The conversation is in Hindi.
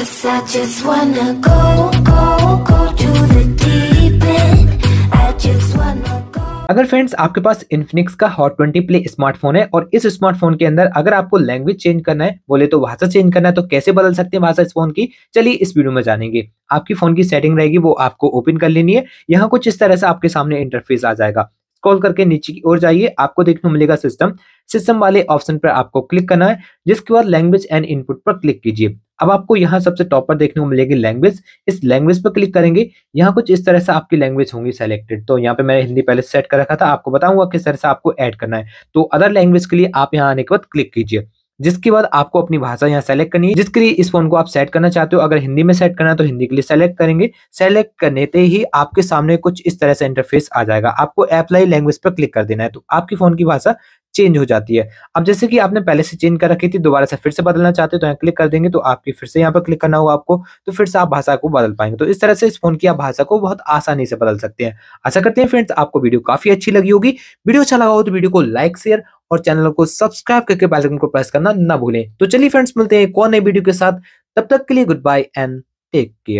Cause I just wanna go, go, go to the deep end अगर फ्रेंड्स आपके पास इन्फिनिक्स का हॉट ट्वेंटी प्ले स्मार्टफोन है और इस स्मार्टफोन के अंदर अगर आपको लैंग्वेज चेंज करना है बोले तो भाषा चेंज करना है तो कैसे बदल सकते हैं भाषा इस फोन की चलिए इस वीडियो में जानेंगे आपकी फोन की सेटिंग रहेगी वो आपको ओपन कर लेनी है यहाँ कुछ इस तरह से आपके सामने इंटरफेस आ जाएगा स्क्रॉल करके नीचे की ओर जाइए आपको देखने को मिलेगा सिस्टम सिस्टम वाले ऑप्शन पर आपको क्लिक करना है जिसके बाद लैंग्वेज एंड इनपुट पर क्लिक कीजिए अब आपको यहाँ सबसे टॉप पर देखने को मिलेगी लैंग्वेज इस लैंग्वेज पर क्लिक करेंगे यहाँ कुछ इस तरह से आपकी लैंग्वेज होंगी सेलेक्टेड तो यहाँ पे मैंने हिंदी पहले सेट कर रखा था आपको बताऊंगा किस तरह से आपको ऐड करना है तो अदर लैंग्वेज के लिए आप यहाँ आने के बाद क्लिक कीजिए जिसके बाद आपको अपनी भाषा यहाँ सेलेक्ट करनी है जिसके लिए इस फोन को आप सेट करना चाहते हो अगर हिंदी में सेट करना है तो हिंदी के लिए सेलेक्ट करेंगे सेलेक्ट करने से ही आपके सामने कुछ इस तरह से इंटरफेस आ जाएगा आपको अप्लाई लैंग्वेज पर क्लिक कर देना है तो आपकी फोन की भाषा चेंज हो जाती है अब जैसे कि आपने पहले से चेंज कर रखी थी दोबारा से फिर से बदलना चाहते हो तो यहाँ क्लिक कर देंगे तो आपकी फिर से यहाँ पर क्लिक करना होगा आपको तो फिर से आप भाषा को बदल पाएंगे तो इस तरह से इस फोन की आप भाषा को बहुत आसानी से बदल सकते हैं आशा करते हैं फ्रेंड्स आपको वीडियो काफी अच्छी लगी होगी वीडियो अच्छा लगा हो तो वीडियो को लाइक शेयर और चैनल को सब्सक्राइब करके बैलकन को प्रेस करना ना भूलें तो चलिए फ्रेंड्स मिलते हैं कौन और नई वीडियो के साथ तब तक के लिए goodbye and take care